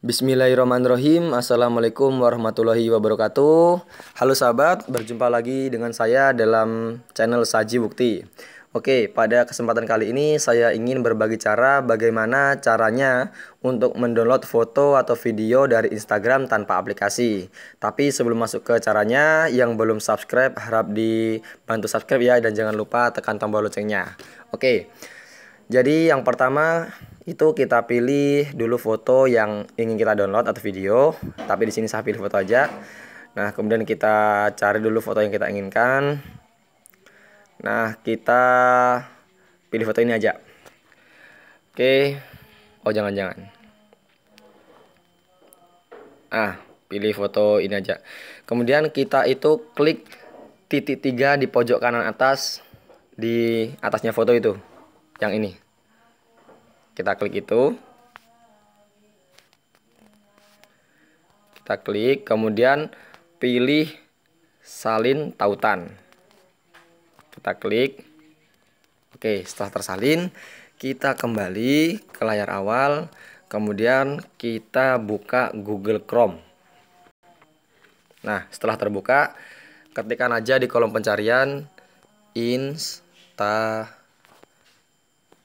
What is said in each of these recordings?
Bismillahirrahmanirrahim Assalamualaikum warahmatullahi wabarakatuh Halo sahabat, berjumpa lagi dengan saya dalam channel Saji Bukti Oke, pada kesempatan kali ini saya ingin berbagi cara bagaimana caranya untuk mendownload foto atau video dari Instagram tanpa aplikasi Tapi sebelum masuk ke caranya, yang belum subscribe harap dibantu subscribe ya Dan jangan lupa tekan tombol loncengnya Oke, jadi yang pertama itu kita pilih dulu foto yang ingin kita download atau video, tapi di sini saya pilih foto aja. Nah, kemudian kita cari dulu foto yang kita inginkan. Nah, kita pilih foto ini aja. Oke. Oh, jangan-jangan. Ah, pilih foto ini aja. Kemudian kita itu klik titik tiga di pojok kanan atas di atasnya foto itu yang ini kita klik itu kita klik kemudian pilih salin tautan kita klik oke setelah tersalin kita kembali ke layar awal kemudian kita buka Google Chrome nah setelah terbuka ketikkan aja di kolom pencarian Insta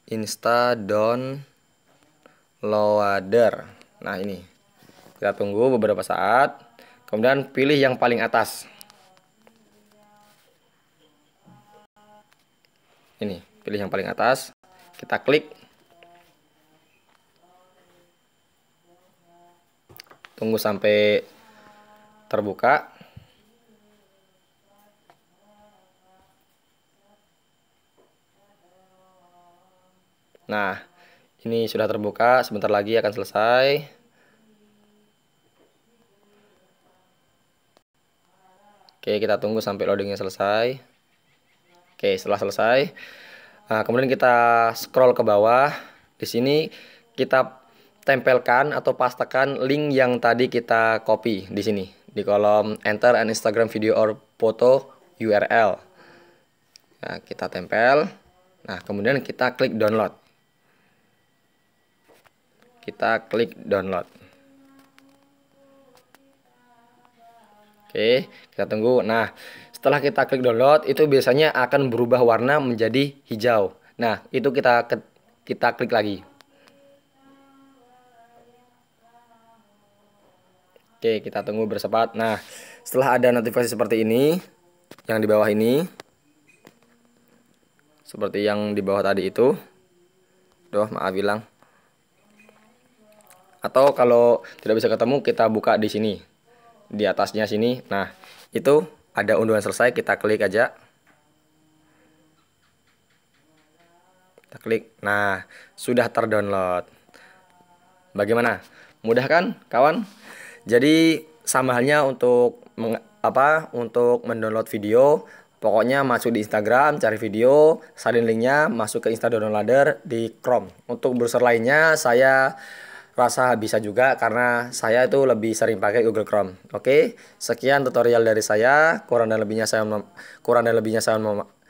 insta loader nah ini kita tunggu beberapa saat kemudian pilih yang paling atas ini pilih yang paling atas kita klik tunggu sampai terbuka Nah, ini sudah terbuka, sebentar lagi akan selesai. Oke, kita tunggu sampai loadingnya selesai. Oke, setelah selesai, nah, kemudian kita scroll ke bawah. Di sini kita tempelkan atau pastekan link yang tadi kita copy di sini di kolom enter an Instagram video or photo URL. Nah, kita tempel. Nah, kemudian kita klik download kita klik download Oke, kita tunggu. Nah, setelah kita klik download, itu biasanya akan berubah warna menjadi hijau. Nah, itu kita kita klik lagi. Oke, kita tunggu bersepat. Nah, setelah ada notifikasi seperti ini, yang di bawah ini, seperti yang di bawah tadi itu, doh maaf bilang atau kalau tidak bisa ketemu kita buka di sini di atasnya sini nah itu ada unduhan selesai kita klik aja kita klik nah sudah terdownload bagaimana mudah kan kawan jadi sama halnya untuk meng, apa untuk mendownload video pokoknya masuk di Instagram cari video salin linknya masuk ke Instagram downloader di Chrome untuk browser lainnya saya rasa bisa juga karena saya itu lebih sering pakai Google Chrome. Oke, sekian tutorial dari saya. Kurang dan lebihnya saya kurang dan lebihnya saya mohon